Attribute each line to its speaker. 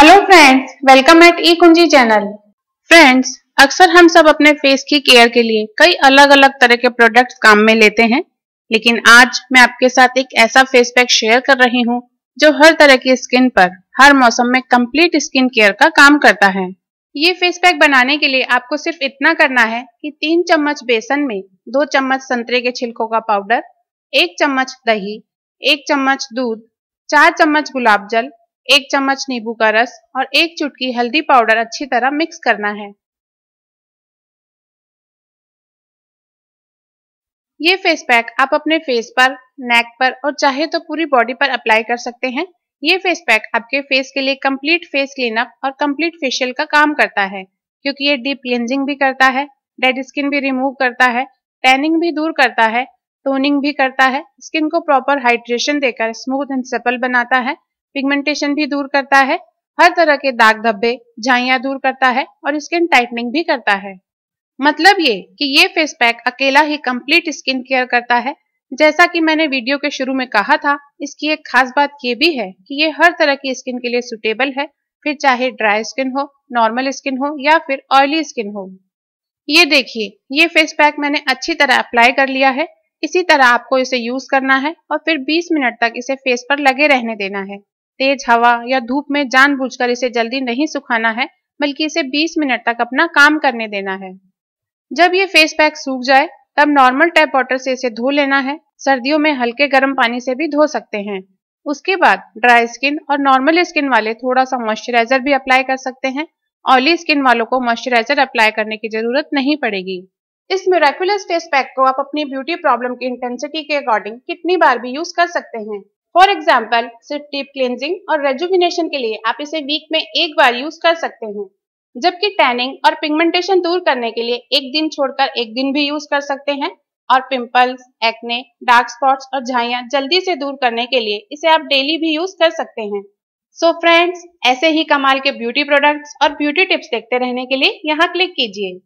Speaker 1: hello friends welcome at e Kunji channel friends अक्सर हम सब अपने फेस की केयर के लिए कई अलग अलग तरह के प्रोडक्ट्स काम में लेते हैं लेकिन आज मैं आपके साथ एक ऐसा फेस पैक शेयर कर रही हूं जो हर तरह की स्किन पर हर मौसम में कंप्लीट स्किन केयर का काम करता है ये फेस पैक बनाने के लिए आपको सिर्फ इतना करना है कि तीन चम्मच बेसन में दो चम्मच संतरे के छिलकों का पाउडर एक चम्मच दही एक चम्मच दूध चार चम्मच गुलाब जल एक चम्मच नींबू का रस और एक चुटकी हल्दी पाउडर अच्छी तरह मिक्स करना है ये फेस पैक आप अपने फेस पर नेक पर और चाहे तो पूरी बॉडी पर अप्लाई कर सकते हैं ये फेस पैक आपके फेस के लिए कंप्लीट फेस क्लीनअप और कंप्लीट फेशियल का काम करता है क्योंकि ये डीप क्लिंजिंग भी करता है डेड स्किन भी रिमूव करता है टैनिंग भी दूर करता है टोनिंग भी करता है स्किन को प्रॉपर हाइड्रेशन देकर स्मूथ एंड सफल बनाता है पिगमेंटेशन भी दूर करता है हर तरह के दाग धब्बे झाइया दूर करता है और स्किन टाइटनिंग भी करता है मतलब ये कि ये फेस पैक अकेला ही कंप्लीट स्किन केयर करता है जैसा कि मैंने वीडियो के शुरू में कहा था इसकी एक खास बात ये भी है कि ये हर तरह की स्किन के लिए सुटेबल है फिर चाहे ड्राई स्किन हो नॉर्मल स्किन हो या फिर ऑयली स्किन हो ये देखिए ये फेस पैक मैंने अच्छी तरह अप्लाई कर लिया है इसी तरह आपको इसे यूज करना है और फिर 20 मिनट तक इसे फेस पर लगे रहने देना है तेज हवा या धूप में जानबूझकर इसे जल्दी नहीं सुखाना है बल्कि इसे 20 मिनट तक अपना काम करने देना है जब ये फेस पैक सूख जाए तब नॉर्मल टैप वाटर से इसे धो लेना है सर्दियों में हल्के गर्म पानी से भी धो सकते हैं उसके बाद ड्राई स्किन और नॉर्मल स्किन वाले थोड़ा सा मॉइस्चराइजर भी अप्लाई कर सकते हैं ऑयली स्किन वालों को मॉइस्चराइजर अप्लाई करने की जरूरत नहीं पड़ेगी इस मेरेकुलस फेस पैक को आप अपनी ब्यूटी प्रॉब्लम की इंटेंसिटी के अकॉर्डिंग कितनी बार भी यूज कर सकते हैं फॉर एग्जाम्पल सिर्फ डीप क्लिनजिंग और रेजुविनेशन के लिए आप इसे वीक में एक बार यूज कर सकते हैं जबकि टैनिंग और पिगमेंटेशन दूर करने के लिए एक दिन छोड़कर एक दिन भी यूज कर सकते हैं और पिंपल्स एक्ने डार्क स्पॉट्स और झाइया जल्दी से दूर करने के लिए इसे आप डेली भी यूज कर सकते हैं सो so फ्रेंड्स ऐसे ही कमाल के ब्यूटी प्रोडक्ट्स और ब्यूटी टिप्स देखते रहने के लिए यहाँ क्लिक कीजिए